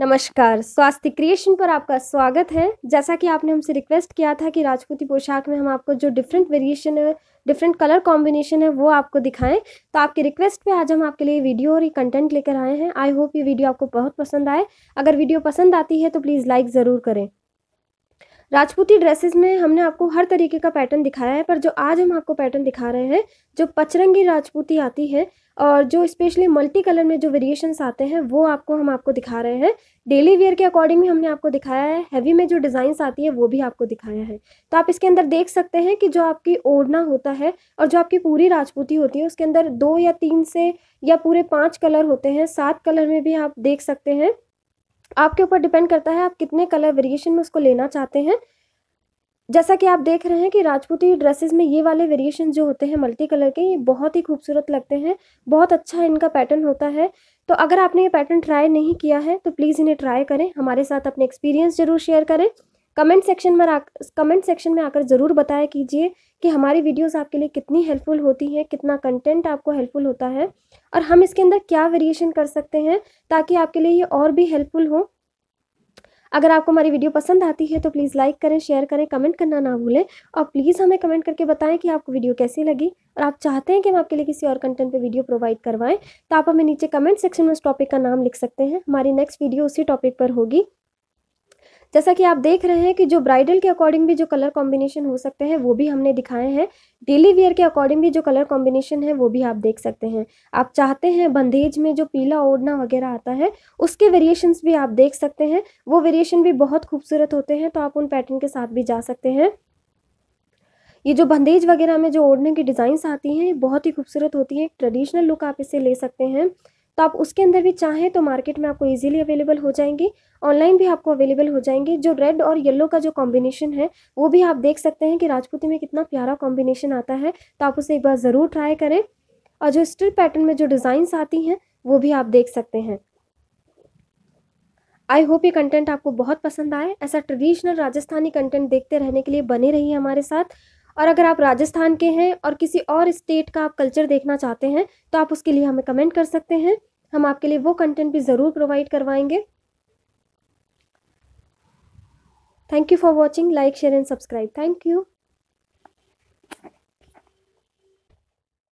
नमस्कार स्वास्थ्य क्रिएशन पर आपका स्वागत है जैसा कि आपने हमसे रिक्वेस्ट किया था कि राजपूती पोशाक में हम आपको जो डिफरेंट वेरिएशन है डिफरेंट कलर कॉम्बिनेशन है वो आपको दिखाएं तो आपकी रिक्वेस्ट पे आज हम आपके लिए वीडियो और ये कंटेंट लेकर आए हैं आई होप ये वीडियो आपको बहुत पसंद आए अगर वीडियो पसंद आती है तो प्लीज़ लाइक ज़रूर करें राजपूती ड्रेसेस में हमने आपको हर तरीके का पैटर्न दिखाया है पर जो आज हम आपको पैटर्न दिखा रहे हैं जो पचरंगी राजपूती आती है और जो स्पेशली मल्टी कलर में जो वेरिएशंस आते हैं वो आपको हम आपको दिखा रहे हैं डेली वेयर के अकॉर्डिंग हमने आपको दिखाया है हैवी में जो डिज़ाइंस आती है वो भी आपको दिखाया है तो आप इसके अंदर देख सकते हैं कि जो आपकी ओढ़ना होता है और जो आपकी पूरी राजपूती होती है उसके अंदर दो या तीन से या पूरे पाँच कलर होते हैं सात कलर में भी आप देख सकते हैं आपके ऊपर डिपेंड करता है आप कितने कलर वेरिएशन में उसको लेना चाहते हैं जैसा कि आप देख रहे हैं कि राजपूती ड्रेसेस में ये वाले वेरिएशन जो होते हैं मल्टी कलर के ये बहुत ही खूबसूरत लगते हैं बहुत अच्छा इनका पैटर्न होता है तो अगर आपने ये पैटर्न ट्राई नहीं किया है तो प्लीज़ इन्हें ट्राई करें हमारे साथ अपने एक्सपीरियंस जरूर शेयर करें कमेंट सेक्शन में कमेंट सेक्शन में आकर ज़रूर बताया कीजिए कि हमारी वीडियोस आपके लिए कितनी हेल्पफुल होती हैं कितना कंटेंट आपको हेल्पफुल होता है और हम इसके अंदर क्या वेरिएशन कर सकते हैं ताकि आपके लिए ये और भी हेल्पफुल हो अगर आपको हमारी वीडियो पसंद आती है तो प्लीज़ लाइक करें शेयर करें कमेंट करना ना भूलें और प्लीज़ हमें कमेंट करके बताएं कि आपको वीडियो कैसी लगी और आप चाहते हैं कि हम आपके लिए किसी और कंटेंट पे वीडियो प्रोवाइड करवाएं तो आप हमें नीचे कमेंट सेक्शन में उस टॉपिक का नाम लिख सकते हैं हमारी नेक्स्ट वीडियो उसी टॉपिक पर होगी जैसा कि आप देख रहे हैं कि जो ब्राइडल के अकॉर्डिंग भी जो कलर कॉम्बिनेशन हो सकते हैं वो भी हमने दिखाए हैं डेली वेयर के अकॉर्डिंग भी जो कलर कॉम्बिनेशन है वो भी आप देख सकते हैं आप चाहते हैं बंदेज में जो पीला ओढ़ना वगैरह आता है उसके वेरिएशन भी आप देख सकते हैं वो वेरिएशन भी बहुत खूबसूरत होते हैं तो आप उन पैटर्न के साथ भी जा सकते हैं ये जो बंदेज वगैरह में जो ओढ़ने की डिज़ाइंस आती हैं बहुत ही खूबसूरत होती है ट्रेडिशनल लुक आप इसे ले सकते हैं तो आप उसके अंदर भी चाहें तो मार्केट में आपको इजीली अवेलेबल हो जाएंगे ऑनलाइन भी आपको अवेलेबल हो जाएंगे जो रेड और येलो का जो कॉम्बिनेशन है वो भी आप देख सकते हैं कि राजपूती में कितना प्यारा कॉम्बिनेशन आता है तो आप उसे एक बार ज़रूर ट्राई करें और जो स्टिल पैटर्न में जो डिज़ाइंस आती हैं वो भी आप देख सकते हैं आई होप ये कंटेंट आपको बहुत पसंद आए ऐसा ट्रेडिशनल राजस्थानी कंटेंट देखते रहने के लिए बने रहिए हमारे साथ और अगर आप राजस्थान के हैं और किसी और स्टेट का आप कल्चर देखना चाहते हैं तो आप उसके लिए हमें कमेंट कर सकते हैं हम आपके लिए वो कंटेंट भी ज़रूर प्रोवाइड करवाएंगे thank you for watching like share and subscribe thank you